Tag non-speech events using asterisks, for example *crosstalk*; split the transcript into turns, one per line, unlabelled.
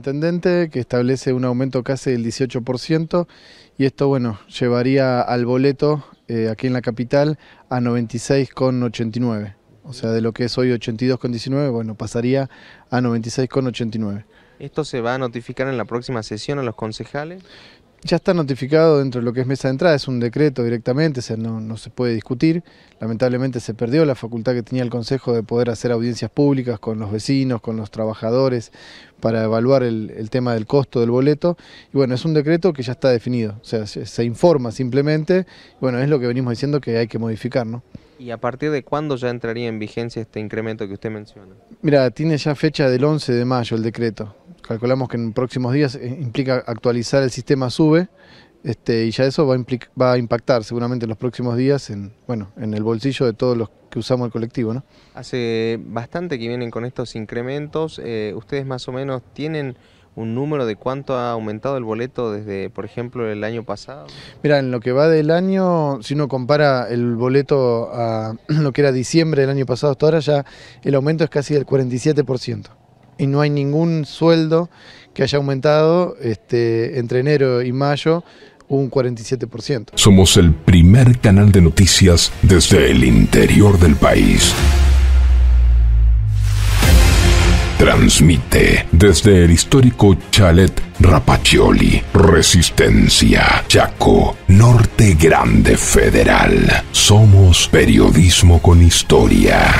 intendente que establece un aumento casi del 18% y esto, bueno, llevaría al boleto eh, aquí en la capital a 96,89. O sea, de lo que es hoy 82,19, bueno, pasaría a 96,89.
¿Esto se va a notificar en la próxima sesión a los concejales?
ya está notificado dentro de lo que es mesa de entrada, es un decreto directamente, no, no, se puede discutir. Lamentablemente se perdió la facultad que tenía el Consejo de poder hacer audiencias públicas con los vecinos, con los trabajadores, para evaluar el, tema del costo del boleto. Y bueno, es un decreto que ya está definido, o sea, se, informa simplemente. bueno, es lo que venimos diciendo que hay que modificar, ¿no?
¿Y a partir de cuándo ya entraría en vigencia este incremento que usted menciona?
Mira, tiene ya fecha del 11 de mayo el decreto calculamos que en próximos días eh, implica actualizar el sistema SUBE este, y ya eso va a, va a impactar seguramente en los próximos días en, bueno, en el bolsillo de todos los que usamos el colectivo. ¿no?
Hace bastante que vienen con estos incrementos, eh, ¿ustedes más o menos tienen un número de cuánto ha aumentado el boleto desde, por ejemplo, el año pasado?
Mira, en lo que va del año, si uno compara el boleto a *clears throat* lo que era diciembre del año pasado hasta ahora, ya el aumento es casi del 47% y no hay ningún sueldo que haya aumentado este, entre enero y mayo un 47%.
Somos el primer canal de noticias desde el interior del país. Transmite desde el histórico Chalet Rapacioli, Resistencia, Chaco, Norte Grande Federal. Somos periodismo con historia.